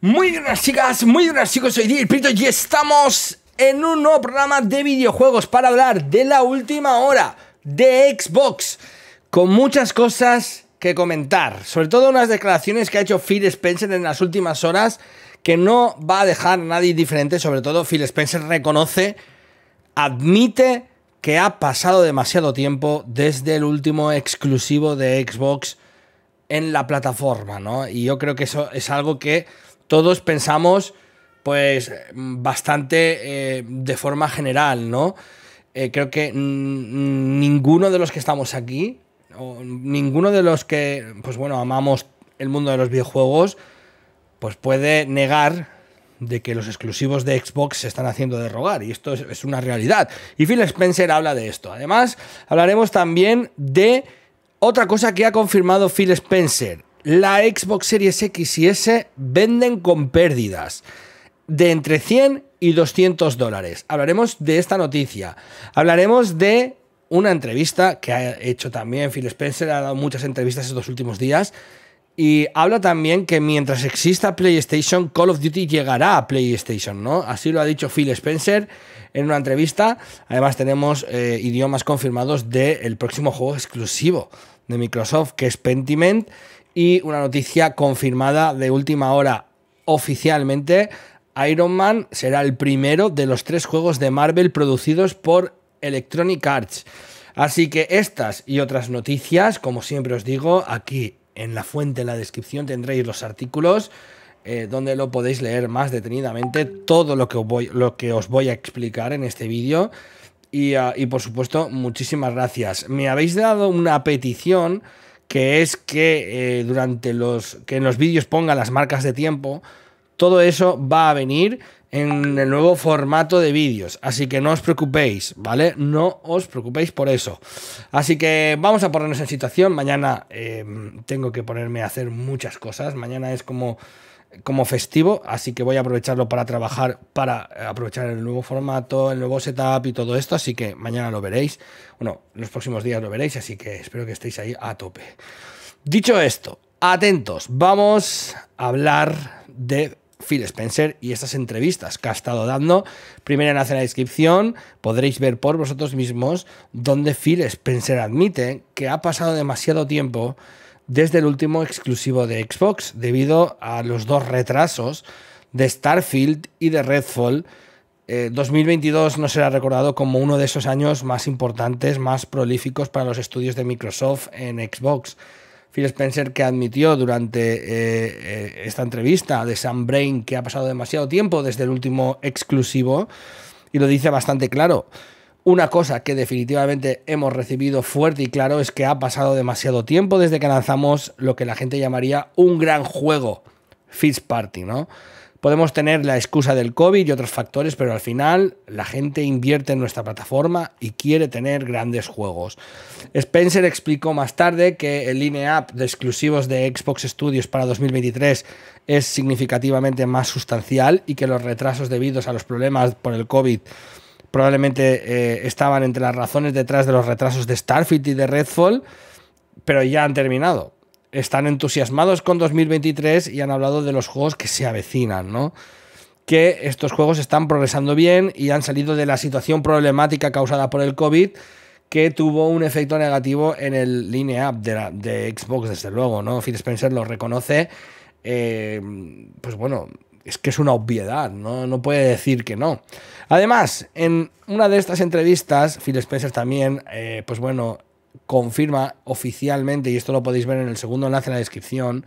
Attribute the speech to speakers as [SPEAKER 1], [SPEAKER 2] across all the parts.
[SPEAKER 1] Muy buenas chicas, muy buenas chicos, soy Pinto y estamos en un nuevo programa de videojuegos para hablar de la última hora de Xbox, con muchas cosas que comentar, sobre todo unas declaraciones que ha hecho Phil Spencer en las últimas horas que no va a dejar a nadie diferente, sobre todo Phil Spencer reconoce, admite que ha pasado demasiado tiempo desde el último exclusivo de Xbox en la plataforma, ¿no? Y yo creo que eso es algo que todos pensamos pues bastante eh, de forma general, ¿no? Eh, creo que ninguno de los que estamos aquí, o ninguno de los que, pues bueno, amamos el mundo de los videojuegos, pues puede negar de que los exclusivos de Xbox se están haciendo de rogar y esto es, una realidad. Y Phil Spencer habla de esto. Además, hablaremos también de otra cosa que ha confirmado Phil Spencer la Xbox Series X y S venden con pérdidas de entre 100 y 200 dólares. Hablaremos de esta noticia. Hablaremos de una entrevista que ha hecho también Phil Spencer, ha dado muchas entrevistas estos últimos días. Y habla también que mientras exista PlayStation, Call of Duty llegará a PlayStation, ¿no? Así lo ha dicho Phil Spencer en una entrevista. Además tenemos eh, idiomas confirmados del próximo juego exclusivo de Microsoft, que es Pentiment y una noticia confirmada de última hora oficialmente, Iron Man será el primero de los tres juegos de Marvel producidos por Electronic Arts. Así que estas y otras noticias, como siempre os digo, aquí en la fuente, en la descripción tendréis los artículos eh, donde lo podéis leer más detenidamente, todo lo que os voy, a explicar en este vídeo. Y, ah, y por supuesto, muchísimas gracias. Me habéis dado una petición que es que eh, durante los que en los vídeos ponga las marcas de tiempo, todo eso va a venir en el nuevo formato de vídeos, así que no os preocupéis, ¿vale? No os preocupéis por eso. Así que vamos a ponernos en situación, mañana eh, tengo que ponerme a hacer muchas cosas, mañana es como como festivo, así que voy a aprovecharlo para trabajar, para eh, aprovechar el nuevo formato, el nuevo setup y todo esto, así que mañana lo veréis, bueno, los próximos días lo veréis, así que espero que estéis ahí a tope. Dicho esto, atentos, vamos a hablar de Phil Spencer y estas entrevistas que ha estado dando. Primera en la descripción, podréis ver por vosotros mismos dónde Phil Spencer admite que ha pasado demasiado tiempo desde el último exclusivo de Xbox, debido a los dos retrasos de Starfield y de Redfall. 2022 eh, no será recordado como uno de esos años más importantes, más prolíficos para los estudios de Microsoft en Xbox. Phil Spencer que admitió durante eh, eh, esta entrevista de Sam Brain que ha pasado demasiado tiempo desde el último exclusivo y lo dice bastante claro. Una cosa que definitivamente hemos recibido fuerte y claro es que ha pasado demasiado tiempo desde que lanzamos lo que la gente llamaría un gran juego, Fitz Party, ¿no? Podemos tener la excusa del COVID y otros factores, pero al final la gente invierte en nuestra plataforma y quiere tener grandes juegos. Spencer explicó más tarde que el line-up de exclusivos de Xbox Studios para 2023 es significativamente más sustancial y que los retrasos debidos a los problemas por el COVID probablemente eh, estaban entre las razones detrás de los retrasos de Starfit y de Redfall, pero ya han terminado. Están entusiasmados con 2023 y han hablado de los juegos que se avecinan, ¿no? Que estos juegos están progresando bien y han salido de la situación problemática causada por el COVID que tuvo un efecto negativo en el line up de, Xbox, desde luego, ¿no? Phil Spencer lo reconoce. Eh, pues bueno, es que es una obviedad, ¿no? no puede decir que no. Además, en una de estas entrevistas, Phil Spencer también, eh, pues bueno, confirma oficialmente, y esto lo podéis ver en el segundo enlace en la descripción,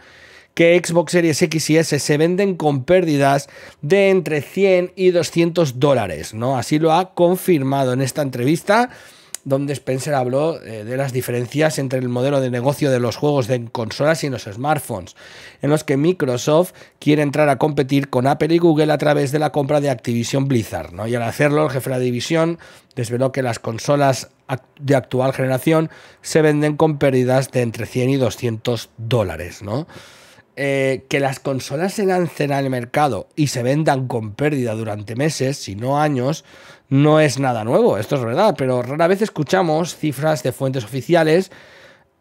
[SPEAKER 1] que Xbox Series X y S se venden con pérdidas de entre 100 y 200 dólares, ¿no? Así lo ha confirmado en esta entrevista donde Spencer habló eh, de las diferencias entre el modelo de negocio de los juegos de consolas y los smartphones, en los que Microsoft quiere entrar a competir con Apple y Google a través de la compra de Activision Blizzard. ¿no? Y al hacerlo, el jefe de la división desveló que las consolas de actual generación se venden con pérdidas de entre 100 y 200 dólares. ¿no? Eh, que las consolas se lancen al mercado y se vendan con pérdida durante meses, si no años, no es nada nuevo, esto es verdad, pero rara vez escuchamos cifras de fuentes oficiales,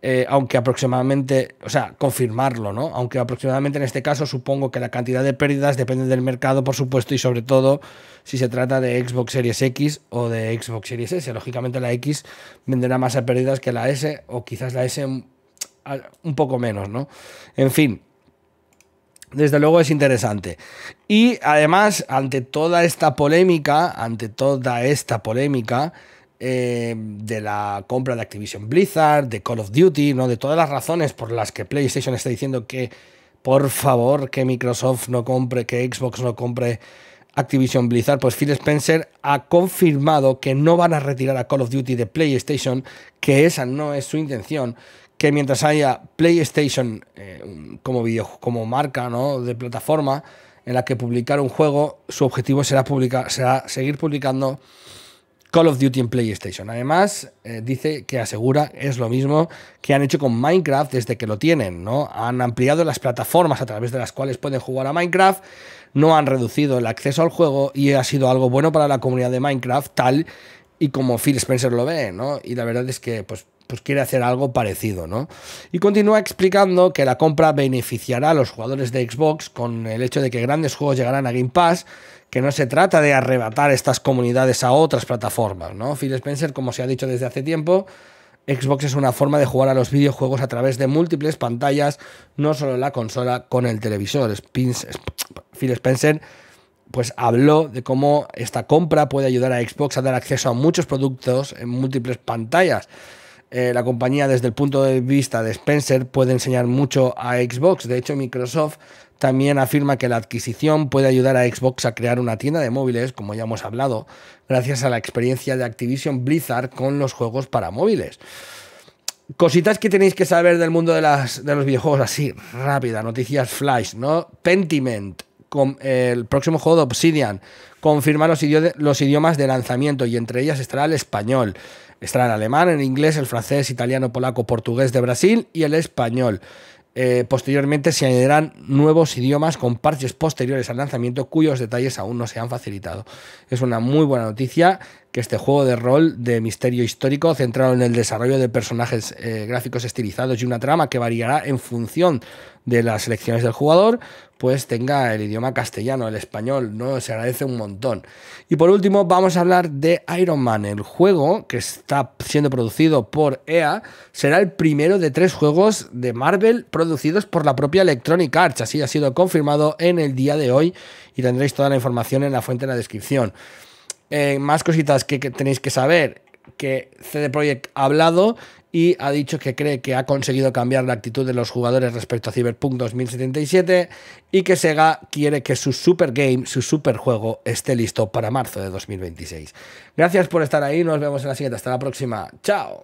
[SPEAKER 1] eh, aunque aproximadamente, o sea, confirmarlo, ¿no? Aunque aproximadamente en este caso supongo que la cantidad de pérdidas depende del mercado, por supuesto, y sobre todo si se trata de Xbox Series X o de Xbox Series S. Lógicamente la X venderá más a pérdidas que la S, o quizás la S un poco menos, ¿no? En fin desde luego es interesante. Y además, ante toda esta polémica, ante toda esta polémica eh, de la compra de Activision Blizzard, de Call of Duty, ¿no? de todas las razones por las que PlayStation está diciendo que por favor que Microsoft no compre, que Xbox no compre Activision Blizzard, pues Phil Spencer ha confirmado que no van a retirar a Call of Duty de PlayStation, que esa no es su intención, que mientras haya PlayStation eh, como, como marca de plataforma en la que publicar un juego, su objetivo será, seguir publicando Call of Duty en PlayStation. Además, eh, dice que asegura es lo mismo que han hecho con Minecraft desde que lo tienen, ¿no? Han ampliado las plataformas a través de las cuales pueden jugar a Minecraft, no han reducido el acceso al juego y ha sido algo bueno para la comunidad de Minecraft, tal y como Phil Spencer lo ve, ¿no? Y la verdad es que, pues, pues quiere hacer algo parecido, ¿no? Y continúa explicando que la compra beneficiará a los jugadores de Xbox con el hecho de que grandes juegos llegarán a Game Pass, que no se trata de arrebatar estas comunidades a otras plataformas, ¿no? Phil Spencer, como se ha dicho desde hace tiempo, Xbox es una forma de jugar a los videojuegos a través de múltiples pantallas, no solo la consola con el televisor. Phil Spencer pues habló de cómo esta compra puede ayudar a Xbox a dar acceso a muchos productos en múltiples pantallas eh, la compañía desde el punto de vista de Spencer puede enseñar mucho a Xbox. De hecho, Microsoft también afirma que la adquisición puede ayudar a Xbox a crear una tienda de móviles, como ya hemos hablado, gracias a la experiencia de Activision Blizzard con los juegos para móviles. Cositas que tenéis que saber del mundo de, los videojuegos así, rápida, noticias flash, ¿no? Pentiment, con el próximo juego de Obsidian, confirma los idiomas de lanzamiento y entre ellas estará el español. Estará en alemán, en inglés, el francés, italiano, polaco, portugués de Brasil y el español. Eh, posteriormente se añadirán nuevos idiomas con parches posteriores al lanzamiento cuyos detalles aún no se han facilitado. Es una muy buena noticia que este juego de rol de misterio histórico centrado en el desarrollo de personajes eh, gráficos estilizados y una trama que variará en función de las elecciones del jugador, pues tenga el idioma castellano, el español, ¿no? Se agradece un montón. Y por último, vamos a hablar de Iron Man, el juego que está siendo producido por EA, será el primero de tres juegos de Marvel producidos por la propia Electronic Arts, así ha sido confirmado en el día de hoy y tendréis toda la información en la fuente en la descripción. Eh, más cositas que, tenéis que saber que CD Projekt ha hablado y ha dicho que cree que ha conseguido cambiar la actitud de los jugadores respecto a Cyberpunk 2077 y que Sega quiere que su super game, su super juego, esté listo para marzo de 2026. Gracias por estar ahí, nos vemos en la siguiente, hasta la próxima, chao.